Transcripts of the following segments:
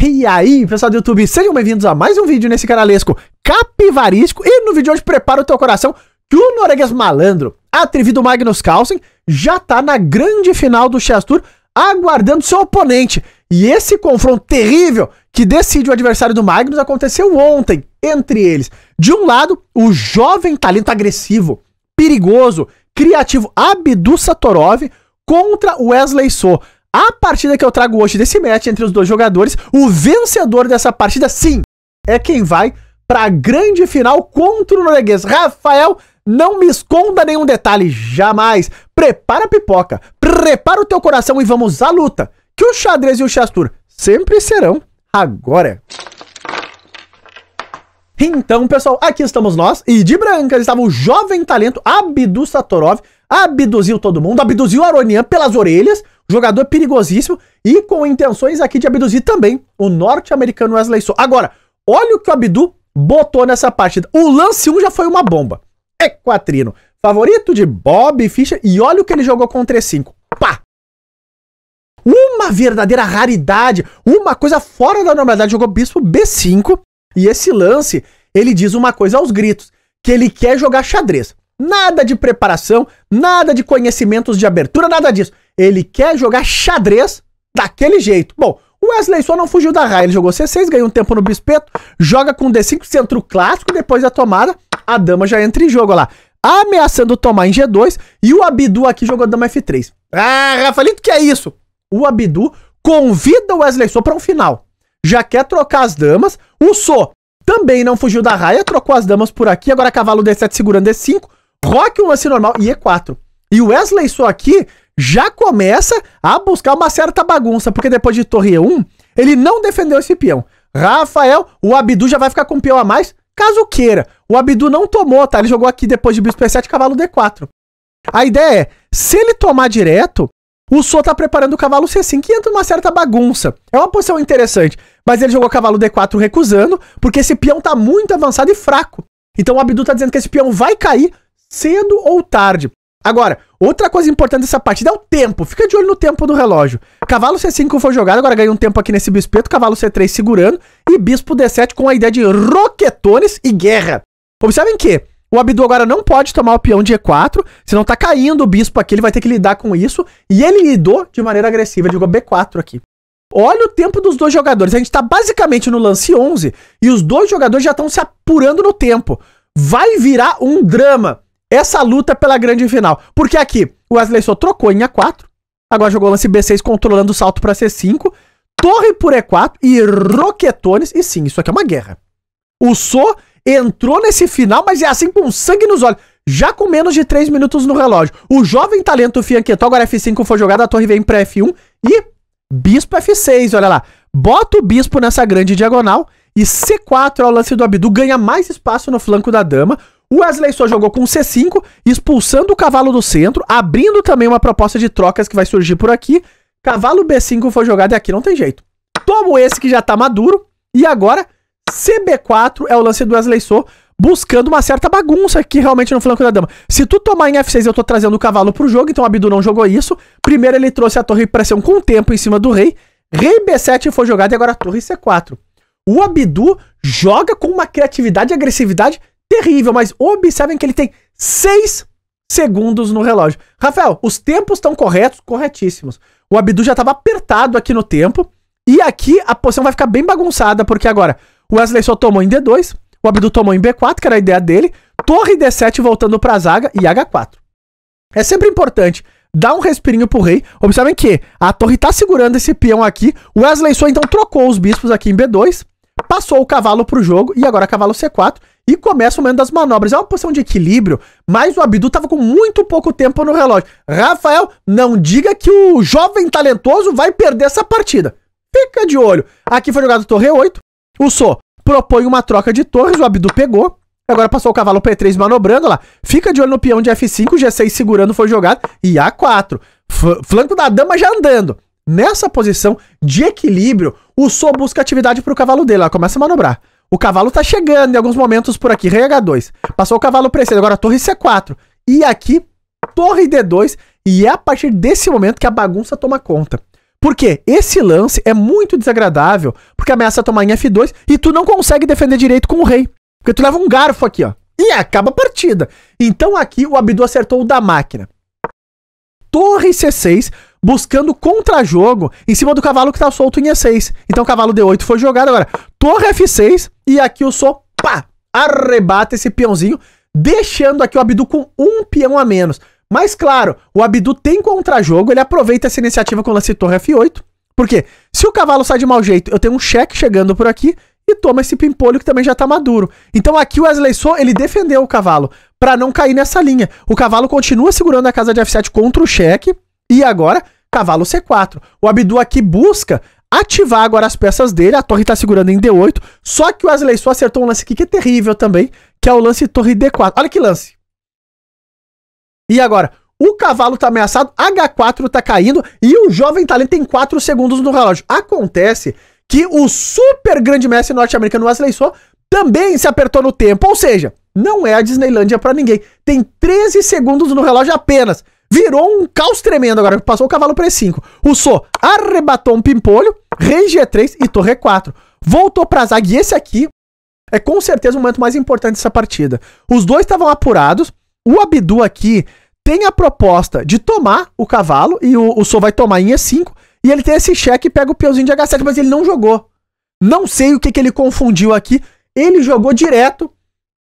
E aí, pessoal do YouTube, sejam bem-vindos a mais um vídeo nesse canalesco capivarisco. E no vídeo de hoje, prepara o teu coração que o norueguês malandro, atrevido Magnus Carlsen, já tá na grande final do Chess Tour, aguardando seu oponente. E esse confronto terrível que decide o adversário do Magnus aconteceu ontem entre eles. De um lado, o jovem talento agressivo, perigoso, criativo Abdu Satorov contra Wesley So. A partida que eu trago hoje desse match entre os dois jogadores, o vencedor dessa partida, sim, é quem vai para a grande final contra o norueguês. Rafael, não me esconda nenhum detalhe, jamais. Prepara a pipoca, prepara o teu coração e vamos à luta, que o xadrez e o chastur sempre serão agora. Então, pessoal, aqui estamos nós, e de brancas estava o jovem talento Abdu Satorov, abduziu todo mundo, abduziu Aronian pelas orelhas, jogador perigosíssimo e com intenções aqui de abduzir também o norte-americano Wesley So. Agora, olha o que o Abdu botou nessa partida. O lance 1 já foi uma bomba. Equatrino, favorito de Bob Fischer, e olha o que ele jogou com 3-5. Pá! Uma verdadeira raridade, uma coisa fora da normalidade. Jogou bispo B5, e esse lance, ele diz uma coisa aos gritos, que ele quer jogar xadrez. Nada de preparação, nada de conhecimentos de abertura, nada disso. Ele quer jogar xadrez daquele jeito. Bom, o Wesley só não fugiu da raia. Ele jogou C6, ganhou um tempo no bispeto, joga com D5, centro clássico, depois da tomada, a dama já entra em jogo, olha lá. Ameaçando tomar em G2 e o Abdu aqui jogou dama F3. Ah, Rafaelito, que é isso? O Abdu convida o Wesley So para um final. Já quer trocar as damas. O So também não fugiu da raia, trocou as damas por aqui. Agora cavalo D7 segurando D5. Rock um lance normal e E4. E o Wesley So aqui já começa a buscar uma certa bagunça, porque depois de Torre 1, ele não defendeu esse peão. Rafael, o Abdu já vai ficar com um peão a mais, caso queira. O Abdu não tomou, tá? Ele jogou aqui depois de bispo e7, cavalo d4. A ideia é, se ele tomar direto, o Sô tá preparando o cavalo C5 e entra numa certa bagunça. É uma posição interessante, mas ele jogou cavalo D4 recusando, porque esse peão tá muito avançado e fraco. Então o Abdu tá dizendo que esse peão vai cair cedo ou tarde. Agora, outra coisa importante dessa partida é o tempo. Fica de olho no tempo do relógio. Cavalo C5 foi jogado, agora ganhou um tempo aqui nesse bispeto. Cavalo C3 segurando e bispo D7 com a ideia de roquetones e guerra. Observem que o Abdu agora não pode tomar o peão de E4, senão tá caindo o bispo aqui, ele vai ter que lidar com isso. E ele lidou de maneira agressiva, jogou B4 aqui. Olha o tempo dos dois jogadores. A gente tá basicamente no lance 11 e os dois jogadores já estão se apurando no tempo. Vai virar um drama essa luta pela grande final. Porque aqui, o Wesley só trocou em A4, agora jogou lance B6 controlando o salto para C5, torre por E4 e roquetones. E sim, isso aqui é uma guerra. O So entrou nesse final, mas é assim com sangue nos olhos. Já com menos de 3 minutos no relógio. O jovem talento Fianqueto, agora F5 foi jogado, a torre vem pra F1 e bispo F6, olha lá. Bota o bispo nessa grande diagonal e C4 ao é lance do Abdu ganha mais espaço no flanco da dama. O Wesley só jogou com C5, expulsando o cavalo do centro, abrindo também uma proposta de trocas que vai surgir por aqui. Cavalo B5 foi jogado e aqui não tem jeito. Tomo esse que já tá maduro. E agora, CB4 é o lance do Wesley Sou, buscando uma certa bagunça aqui realmente no flanco da dama. Se tu tomar em F6, eu tô trazendo o cavalo pro jogo, então o Abdu não jogou isso. Primeiro ele trouxe a torre pressão com tempo em cima do rei. Rei B7 foi jogado e agora a torre C4. O Abdu joga com uma criatividade e agressividade terrível, mas observem que ele tem 6 segundos no relógio. Rafael, os tempos estão corretos? Corretíssimos. O Abdu já estava apertado aqui no tempo. E aqui a posição vai ficar bem bagunçada, porque agora o Wesley só tomou em D2, o Abdu tomou em B4, que era a ideia dele, torre D7 voltando para a zaga e H4. É sempre importante dar um respirinho pro rei. Observem que a torre tá segurando esse peão aqui. O Wesley só então trocou os bispos aqui em B2, passou o cavalo pro jogo e agora cavalo C4. E começa o momento das manobras. É uma posição de equilíbrio, mas o Abdu estava com muito pouco tempo no relógio. Rafael, não diga que o jovem talentoso vai perder essa partida. Fica de olho. Aqui foi jogado torre 8. O Sô propõe uma troca de torres, o Abdu pegou. Agora passou o cavalo P3 manobrando lá. Fica de olho no peão de F5, G6 segurando foi jogado e A4. F flanco da dama já andando. Nessa posição de equilíbrio, o Sô busca atividade para o cavalo dele. Ela começa a manobrar. O cavalo tá chegando em alguns momentos por aqui. Rei H2. Passou o cavalo para agora torre C4. E aqui, torre D2. E é a partir desse momento que a bagunça toma conta. Por quê? Esse lance é muito desagradável, porque ameaça tomar em F2 e tu não consegue defender direito com o rei. Porque tu leva um garfo aqui, ó. E acaba a partida. Então aqui o Abdu acertou o da máquina. Torre C6, buscando contra-jogo em cima do cavalo que tá solto em E6. Então o cavalo D8 foi jogado agora torre F6 e aqui eu só, pá, arrebata esse peãozinho, deixando aqui o Abdu com um peão a menos. Mas claro, o Abdu tem contra-jogo, ele aproveita essa iniciativa com o lance torre F8. Porque se o cavalo sai de mau jeito, eu tenho um cheque chegando por aqui e toma esse pimpolho que também já tá maduro. Então aqui o Wesley Sou, ele defendeu o cavalo para não cair nessa linha. O cavalo continua segurando a casa de F7 contra o cheque e agora cavalo C4. O Abdu aqui busca ativar agora as peças dele. A torre tá segurando em D8. Só que o Wesley só acertou um lance aqui que é terrível também, que é o lance torre D4. Olha que lance. E agora? O cavalo tá ameaçado, H4 tá caindo e o jovem talento tem 4 segundos no relógio. Acontece que o super grande mestre norte-americano Wesley Só também se apertou no tempo, ou seja, não é a Disneylândia para ninguém. Tem 13 segundos no relógio apenas. Virou um caos tremendo agora. Passou o cavalo para E5. O Sou arrebatou um pimpolho, rei G3 e torre E4. Voltou pra zaga. E esse aqui é com certeza o momento mais importante dessa partida. Os dois estavam apurados. O Abdu aqui tem a proposta de tomar o cavalo. E o, o vai tomar em E5. E ele tem esse cheque e pega o peãozinho de H7. Mas ele não jogou. Não sei o que, que ele confundiu aqui. Ele jogou direto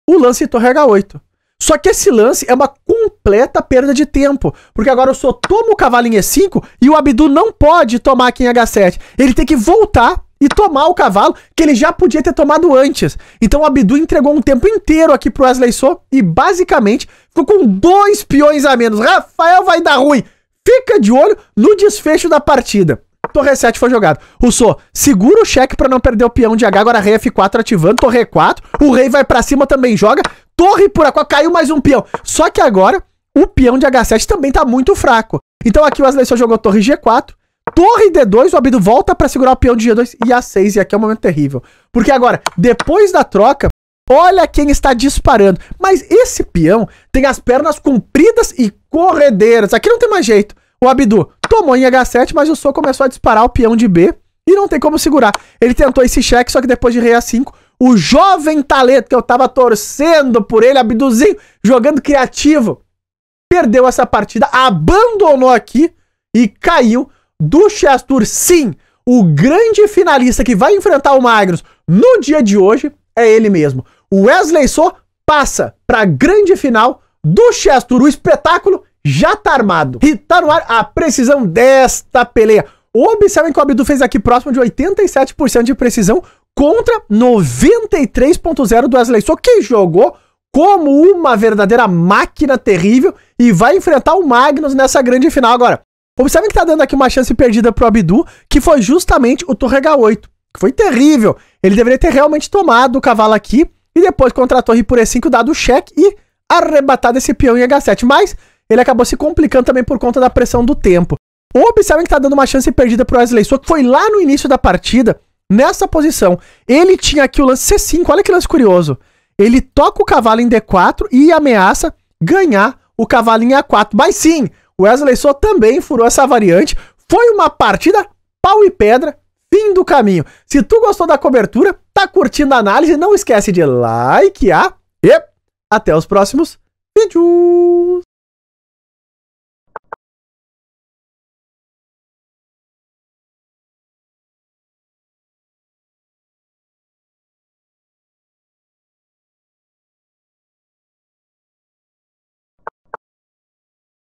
o lance torre H8. Só que esse lance é uma completa perda de tempo. Porque agora o Sou toma o cavalo em E5 e o Abdu não pode tomar aqui em H7. Ele tem que voltar e tomar o cavalo que ele já podia ter tomado antes. Então o Abdu entregou um tempo inteiro aqui pro Wesley Sou e basicamente ficou com dois peões a menos. Rafael vai dar ruim. Fica de olho no desfecho da partida. Torre 7 foi jogado. O Sou segura o cheque para não perder o peão de H. Agora rei F4 ativando, torre 4. O rei vai para cima, também joga torre por aqua, caiu mais um peão. Só que agora, o peão de H7 também tá muito fraco. Então aqui o Wesley só jogou torre G4, torre D2, o Abido volta para segurar o peão de G2 e A6, e aqui é um momento terrível. Porque agora, depois da troca, olha quem está disparando. Mas esse peão tem as pernas compridas e corredeiras, aqui não tem mais jeito. O Abdu tomou em H7, mas o Sou começou a disparar o peão de B e não tem como segurar. Ele tentou esse cheque, só que depois de rei A5, o jovem talento que eu tava torcendo por ele, Abduzinho, jogando criativo, perdeu essa partida, abandonou aqui e caiu do Tour. Sim, o grande finalista que vai enfrentar o Magnus no dia de hoje é ele mesmo. O Wesley So passa para a grande final do Chastur. O espetáculo já tá armado. E tá no ar a precisão desta peleia. Observem que o Abdu fez aqui próximo de 87% de precisão, contra 93.0 do Wesley Só que jogou como uma verdadeira máquina terrível e vai enfrentar o Magnus nessa grande final agora. Observem que tá dando aqui uma chance perdida pro Abdu, que foi justamente o Torre H8, que foi terrível. Ele deveria ter realmente tomado o cavalo aqui e depois contra a Torre por E5 dado o cheque e arrebatado esse peão em H7, mas ele acabou se complicando também por conta da pressão do tempo. Observem que tá dando uma chance perdida pro Wesley Sou, que foi lá no início da partida, nessa posição. Ele tinha aqui o lance C5, olha que lance curioso. Ele toca o cavalo em D4 e ameaça ganhar o cavalo em A4. Mas sim, o Wesley Sou também furou essa variante. Foi uma partida pau e pedra, fim do caminho. Se tu gostou da cobertura, tá curtindo a análise, não esquece de likear ah, e até os próximos vídeos.